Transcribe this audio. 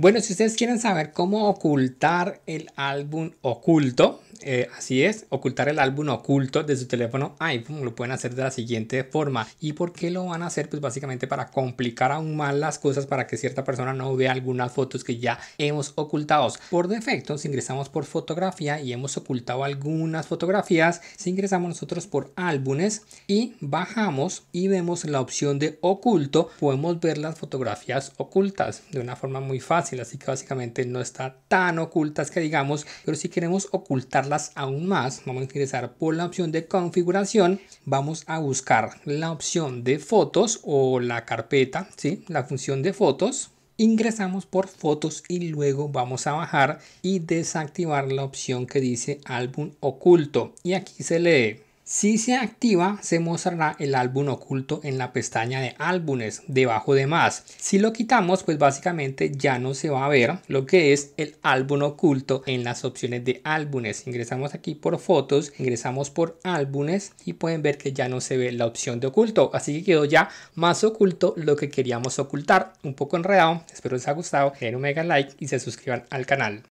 Bueno, si ustedes quieren saber cómo ocultar el álbum oculto, eh, así es, ocultar el álbum oculto de su teléfono iPhone lo pueden hacer de la siguiente forma. ¿Y por qué lo van a hacer? Pues básicamente para complicar aún más las cosas para que cierta persona no vea algunas fotos que ya hemos ocultado. Por defecto, si ingresamos por fotografía y hemos ocultado algunas fotografías, si ingresamos nosotros por álbumes y bajamos y vemos la opción de oculto, podemos ver las fotografías ocultas de una forma muy fácil. Así que básicamente no está tan ocultas que digamos, pero si queremos ocultar aún más, vamos a ingresar por la opción de configuración, vamos a buscar la opción de fotos o la carpeta, si la función de fotos, ingresamos por fotos y luego vamos a bajar y desactivar la opción que dice álbum oculto y aquí se lee si se activa, se mostrará el álbum oculto en la pestaña de álbumes, debajo de más. Si lo quitamos, pues básicamente ya no se va a ver lo que es el álbum oculto en las opciones de álbumes. Ingresamos aquí por fotos, ingresamos por álbumes y pueden ver que ya no se ve la opción de oculto. Así que quedó ya más oculto lo que queríamos ocultar. Un poco enredado, espero les haya gustado. Den un mega like y se suscriban al canal.